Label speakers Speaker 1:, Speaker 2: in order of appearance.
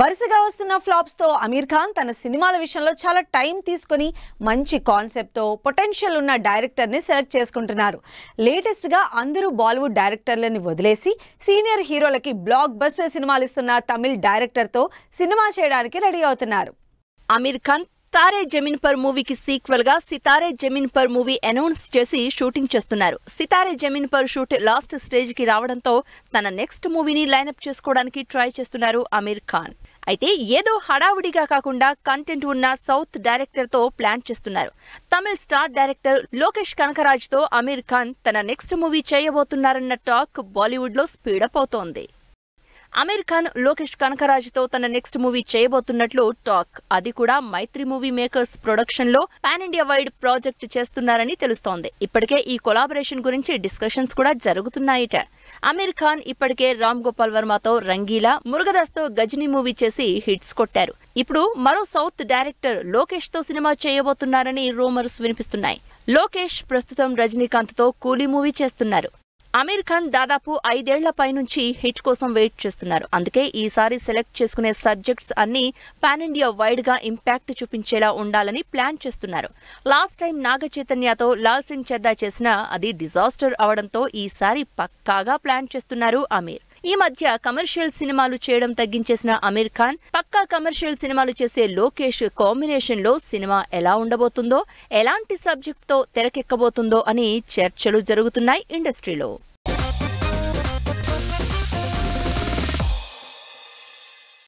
Speaker 1: వరుసగా వస్తున్న ఫ్లాప్స్తో అమీర్ ఖాన్ తన సినిమాల విషయంలో చాలా టైం తీసుకొని మంచి కాన్సెప్ట్తో పొటెన్షియల్ ఉన్న డైరెక్టర్ని సెలెక్ట్ చేసుకుంటున్నారు లేటెస్ట్గా అందరూ బాలీవుడ్ డైరెక్టర్లని వదిలేసి సీనియర్ హీరోలకి బ్లాక్ బస్టర్ సినిమాలు ఇస్తున్న తమిళ్ డైరెక్టర్తో సినిమా చేయడానికి రెడీ అవుతున్నారు అమీర్ ఖాన్ తారే జమీన్ పర్ మూవీకి సీక్వెల్
Speaker 2: గా సితారే జమీన్ పర్ మూవీ అనౌన్స్ చేసి షూటింగ్ చేస్తున్నారు Sitaare Zameen Par shoot last stage కి రావడంతో తన నెక్స్ట్ మూవీని లైనప్ చేసుకోవడానికి ట్రై చేస్తున్నారు అమీర్ ఖాన్ అయితే ఏదో హడావుడిగా కాకుండా కంటెంట్ ఉన్న సౌత్ డైరెక్టర్తో ప్లాన్ చేస్తున్నారు తమిళ్ స్టార్ డైరెక్టర్ లోకేష్ కనకరాజ్తో అమీర్ ఖాన్ తన నెక్స్ట్ మూవీ చేయబోతున్నారన్న టాక్ బాలీవుడ్లో స్పీడప్ అవుతోంది అమీర్ ఖాన్ లోకేష్ కనకరాజుతో తన నెక్స్ట్ మూవీ చేయబోతున్నట్లు టాక్ అది కూడా మైత్రి మూవీ మేకర్స్ ప్రొడక్షన్ లో పాన్ ఇండియా వైడ్ ప్రాజెక్ట్ చేస్తున్నారని తెలుస్తోంది ఇప్పటికే ఈ కొలాబరేషన్ గురించి డిస్కషన్స్ కూడా జరుగుతున్నాయట అమీర్ ఖాన్ ఇప్పటికే రామ్ గోపాల్ వర్మతో రంగీలా మురుగదాస్తో గజనీ మూవీ చేసి హిట్స్ కొట్టారు ఇప్పుడు మరో సౌత్ డైరెక్టర్ లోకేష్ తో సినిమా చేయబోతున్నారని రూమర్స్ వినిపిస్తున్నాయి లోకేష్ ప్రస్తుతం రజనీకాంత్ తో కూలీ మూవీ చేస్తున్నారు అమీర్ ఖాన్ దాదాపు ఐదేళ్ల నుంచి హిట్ కోసం వెయిట్ చేస్తున్నారు అందుకే ఈసారి సెలెక్ట్ చేసుకునే సబ్జెక్ట్స్ అన్ని పాన్ ఇండియా వైడ్ గా ఇంపాక్ట్ చూపించేలా ఉండాలని ప్లాన్ చేస్తున్నారు లాస్ట్ టైం నాగ చైతన్యతో లాల్ సింగ్ చెద్దా చేసిన అది డిజాస్టర్ అవడంతో ఈసారి పక్కాగా ప్లాన్ చేస్తున్నారు అమీర్ ఈ మధ్య కమర్షియల్ సినిమాలు చేయడం తగ్గించేసిన అమీర్ ఖాన్ పక్కా కమర్షియల్ సినిమాలు చేసే లోకేష్ కాంబినేషన్ లో సినిమా ఎలా ఉండబోతుందో ఎలాంటి సబ్జెక్ట్ తో తెరకెక్కబోతుందో అని చర్చలు జరుగుతున్నాయి ఇండస్ట్రీలో